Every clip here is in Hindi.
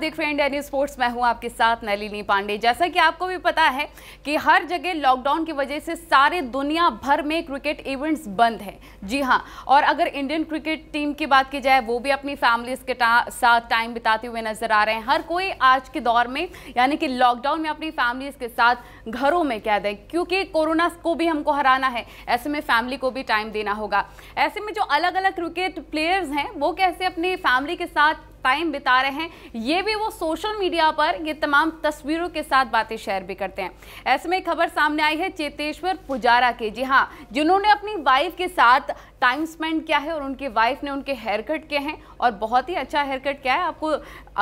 देख रहे हैं इंडिया न्यूज स्पोर्ट्स मैं हूं आपके साथ नलिनी पांडे जैसा कि आपको भी पता है कि हर जगह लॉकडाउन की वजह से सारे दुनिया भर में क्रिकेट इवेंट्स बंद हैं जी हां और अगर इंडियन क्रिकेट टीम की बात की जाए वो भी अपनी फैमिलीज के साथ टाइम बिताते हुए नजर आ रहे हैं हर कोई आज के दौर में यानी कि लॉकडाउन में अपनी फैमिलीज के साथ घरों में कह दें क्योंकि कोरोना को भी हमको हराना है ऐसे में फैमिली को भी टाइम देना होगा ऐसे में जो अलग अलग क्रिकेट प्लेयर्स हैं वो कैसे अपनी फैमिली के साथ टाइम बिता रहे हैं ये भी वो सोशल मीडिया पर ये तमाम तस्वीरों के साथ बातें शेयर भी करते हैं ऐसे में खबर सामने आई है चेतेश्वर पुजारा की जी हाँ जिन्होंने अपनी वाइफ के साथ टाइम स्पेंड किया है और उनकी वाइफ ने उनके हेयर कट किए हैं और बहुत ही अच्छा हेयर कट क्या है आपको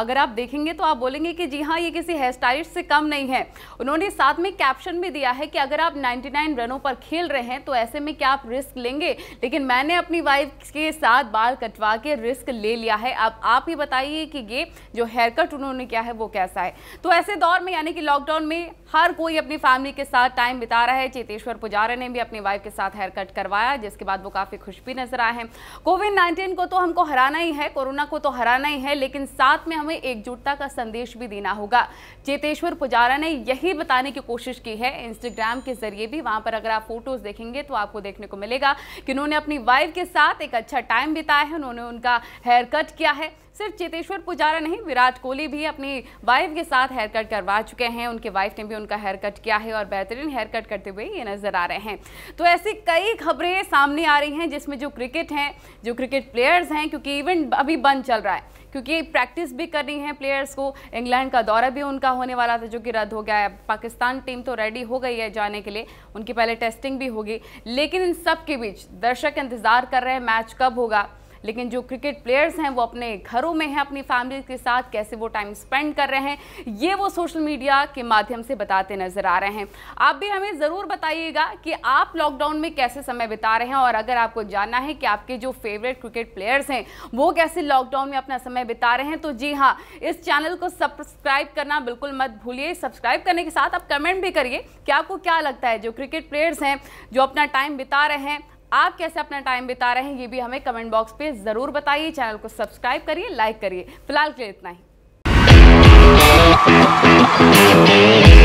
अगर आप देखेंगे तो आप बोलेंगे कि जी हाँ ये किसी हेयर स्टाइलिस्ट से कम नहीं है उन्होंने साथ में कैप्शन भी दिया है कि अगर आप 99 रनों पर खेल रहे हैं तो ऐसे में क्या आप रिस्क लेंगे लेकिन मैंने अपनी वाइफ के साथ बाल कटवा के रिस्क ले लिया है अब आप ही बताइए कि ये जो हेयर कट उन्होंने किया है वो कैसा है तो ऐसे दौर में यानी कि लॉकडाउन में हर कोई अपनी फैमिली के साथ टाइम बिता रहा है चेतेश्वर पुजारा ने भी अपनी वाइफ के साथ हेयर कट करवाया जिसके बाद वो काफ़ी खुश भी नजर आए हैं कोविड नाइन्टीन को तो हमको हराना ही है कोरोना को तो हराना ही है लेकिन साथ में हमें एकजुटता का संदेश भी देना होगा चेतेश्वर पुजारा ने यही बताने की कोशिश की है इंस्टाग्राम के जरिए भी वहाँ पर अगर आप फोटोज देखेंगे तो आपको देखने को मिलेगा कि उन्होंने अपनी वाइफ के साथ एक अच्छा टाइम बिताया है उन्होंने उनका हेयर कट किया है सिर्फ चेतेश्वर पुजारा नहीं विराट कोहली भी अपनी वाइफ के साथ हेयर कट करवा चुके हैं उनके वाइफ ने भी उनका हेयर कट किया है और बेहतरीन हेयर कट करते हुए ये नज़र आ रहे हैं तो ऐसी कई खबरें सामने आ रही हैं जिसमें जो क्रिकेट हैं जो क्रिकेट प्लेयर्स हैं क्योंकि इवेंट अभी बंद चल रहा है क्योंकि प्रैक्टिस भी करनी है प्लेयर्स को इंग्लैंड का दौरा भी उनका होने वाला था जो कि रद्द हो गया है पाकिस्तान टीम तो रेडी हो गई है जाने के लिए उनकी पहले टेस्टिंग भी होगी लेकिन इन सब के बीच दर्शक इंतज़ार कर रहे हैं मैच कब होगा लेकिन जो क्रिकेट प्लेयर्स हैं वो अपने घरों में हैं अपनी फैमिली के साथ कैसे वो टाइम स्पेंड कर रहे हैं ये वो सोशल मीडिया के माध्यम से बताते नजर आ रहे हैं आप भी हमें ज़रूर बताइएगा कि आप लॉकडाउन में कैसे समय बिता रहे हैं और अगर आपको जानना है कि आपके जो फेवरेट क्रिकेट प्लेयर्स हैं वो कैसे लॉकडाउन में अपना समय बिता रहे हैं तो जी हाँ इस चैनल को सब्सक्राइब करना बिल्कुल मत भूलिए सब्सक्राइब करने के साथ आप कमेंट भी करिए कि आपको क्या लगता है जो क्रिकेट प्लेयर्स हैं जो अपना टाइम बिता रहे हैं आप कैसे अपना टाइम बिता रहे हैं ये भी हमें कमेंट बॉक्स पे ज़रूर बताइए चैनल को सब्सक्राइब करिए लाइक करिए फिलहाल के लिए इतना ही